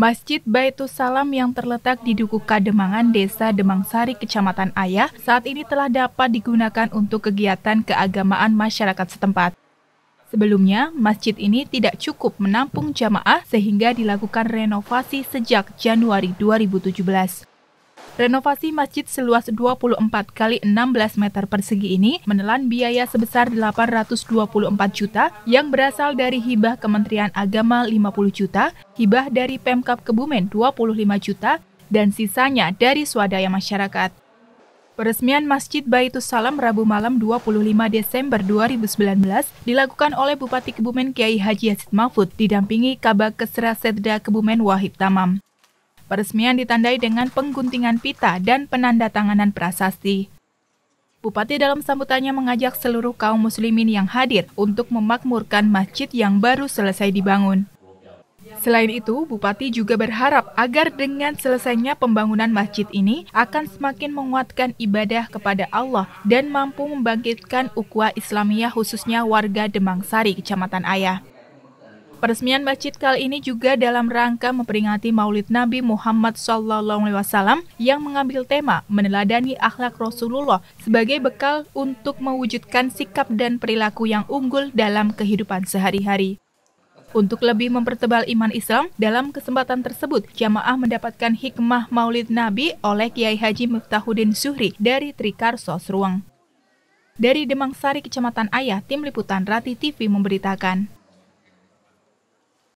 Masjid Baitus Salam yang terletak di Duku Kademangan, Desa Demangsari, Kecamatan Ayah, saat ini telah dapat digunakan untuk kegiatan keagamaan masyarakat setempat. Sebelumnya, masjid ini tidak cukup menampung jamaah sehingga dilakukan renovasi sejak Januari 2017. Renovasi masjid seluas 24 kali 16 meter persegi ini menelan biaya sebesar 824 juta yang berasal dari hibah Kementerian Agama 50 juta, hibah dari Pemkap Kebumen 25 juta, dan sisanya dari swadaya masyarakat. Peresmian Masjid Baitus Salam Rabu malam 25 Desember 2019 dilakukan oleh Bupati Kebumen Kiai Haji Yasid Mahfud didampingi Kabak Kesra Setda Kebumen Wahid Tamam. Peresmian ditandai dengan pengguntingan pita dan penanda tanganan prasasti. Bupati dalam sambutannya mengajak seluruh kaum muslimin yang hadir untuk memakmurkan masjid yang baru selesai dibangun. Selain itu, Bupati juga berharap agar dengan selesainya pembangunan masjid ini akan semakin menguatkan ibadah kepada Allah dan mampu membangkitkan ukhuwah Islamiyah khususnya warga Demangsari, Kecamatan Ayah. Peresmian masjid kali ini juga dalam rangka memperingati Maulid Nabi Muhammad SAW yang mengambil tema meneladani akhlak Rasulullah sebagai bekal untuk mewujudkan sikap dan perilaku yang unggul dalam kehidupan sehari-hari. Untuk lebih mempertebal iman Islam, dalam kesempatan tersebut, jamaah mendapatkan hikmah maulid Nabi oleh Kiai Haji Miftahuddin Suhri dari Trikarso Seruang. Dari Demang Sari Kecamatan Ayah, Tim Liputan Rati TV memberitakan.